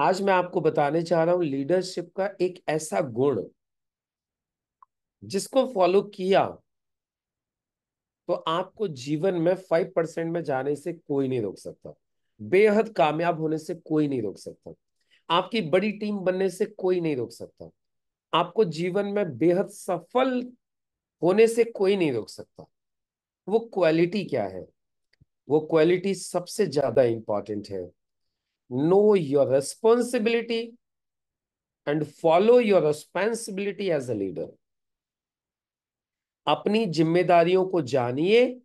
आज मैं आपको बताने चाह रहा हूं लीडरशिप का एक ऐसा गुण जिसको फॉलो किया तो आपको जीवन में फाइव परसेंट में जाने से कोई नहीं रोक सकता बेहद कामयाब होने से कोई नहीं रोक सकता आपकी बड़ी टीम बनने से कोई नहीं रोक सकता आपको जीवन में बेहद सफल होने से कोई नहीं रोक सकता वो क्वालिटी क्या है वो क्वालिटी सबसे ज्यादा इंपॉर्टेंट है know your responsibility and follow your responsibility as a leader. अपनी जिम्मेदारियों को जानिए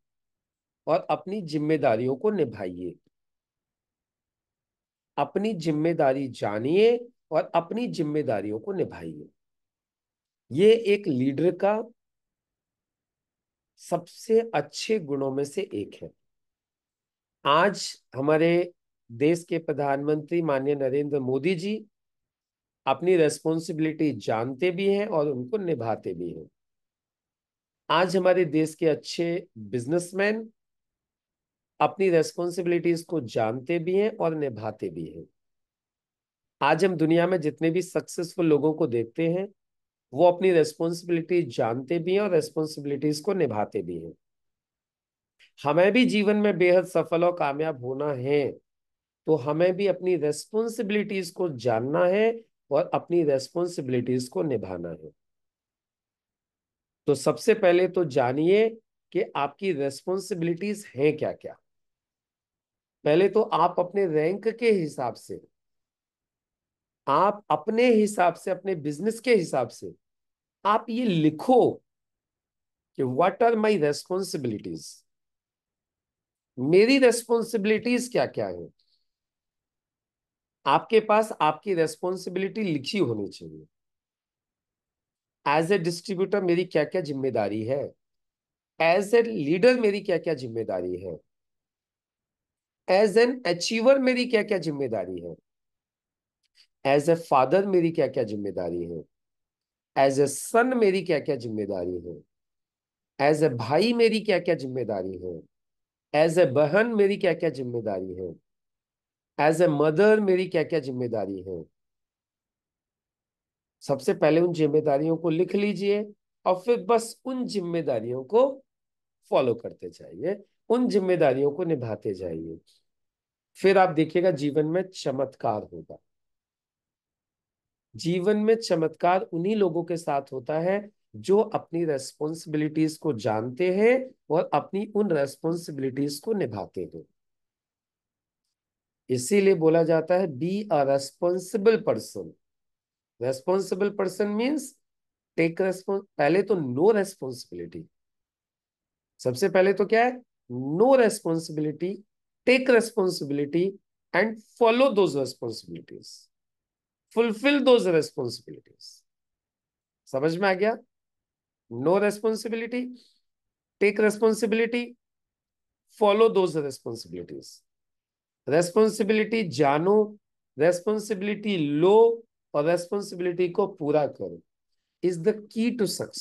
और अपनी जिम्मेदारियों को निभाइए अपनी जिम्मेदारी जानिए और अपनी जिम्मेदारियों को निभाइए ये एक लीडर का सबसे अच्छे गुणों में से एक है आज हमारे देश के प्रधानमंत्री माननीय नरेंद्र मोदी जी अपनी रेस्पॉन्सिबिलिटी जानते भी हैं और उनको निभाते भी हैं आज हमारे देश के अच्छे बिजनेसमैन अपनी रेस्पॉन्सिबिलिटीज को जानते भी हैं और निभाते भी हैं आज हम दुनिया में जितने भी सक्सेसफुल लोगों को देखते हैं वो अपनी रेस्पॉन्सिबिलिटी जानते भी हैं और रेस्पॉन्सिबिलिटीज को निभाते भी हैं हमें भी जीवन में बेहद सफल और कामयाब होना है तो हमें भी अपनी रेस्पॉन्सिबिलिटीज को जानना है और अपनी रेस्पॉन्सिबिलिटीज को निभाना है तो सबसे पहले तो जानिए कि आपकी रेस्पॉन्सिबिलिटीज हैं क्या क्या पहले तो आप अपने रैंक के हिसाब से आप अपने हिसाब से अपने बिजनेस के हिसाब से आप ये लिखो कि व्हाट आर माय रेस्पॉन्सिबिलिटीज मेरी रेस्पॉन्सिबिलिटीज क्या क्या है आपके पास आपकी रेस्पॉन्सिबिलिटी लिखी होनी चाहिए एज ए डिस्ट्रीब्यूटर मेरी क्या क्या जिम्मेदारी है एज ए लीडर मेरी क्या क्या जिम्मेदारी है एज एन अचीवर मेरी क्या क्या जिम्मेदारी है एज ए फादर मेरी क्या क्या जिम्मेदारी है एज ए सन मेरी क्या क्या जिम्मेदारी है एज ए भाई मेरी क्या क्या जिम्मेदारी है एज ए बहन मेरी क्या क्या जिम्मेदारी है एज ए मदर मेरी क्या क्या जिम्मेदारी है सबसे पहले उन जिम्मेदारियों को लिख लीजिए और फिर बस उन जिम्मेदारियों को फॉलो करते जाइए उन जिम्मेदारियों को निभाते जाइए फिर आप देखिएगा जीवन में चमत्कार होगा जीवन में चमत्कार उन्हीं लोगों के साथ होता है जो अपनी रेस्पॉन्सिबिलिटीज को जानते हैं और अपनी उन रेस्पॉन्सिबिलिटीज को निभाते हैं इसीलिए बोला जाता है be a responsible person responsible person means take response पहले तो नो रेस्पॉन्सिबिलिटी सबसे पहले तो क्या है know responsibility take responsibility and follow those responsibilities fulfil those responsibilities समझ में आ गया know responsibility take responsibility follow those responsibilities responsibility जानो रेस्पॉन्सिबिलिटी लो और रेस्पॉन्सिबिलिटी को पूरा करो is the key to success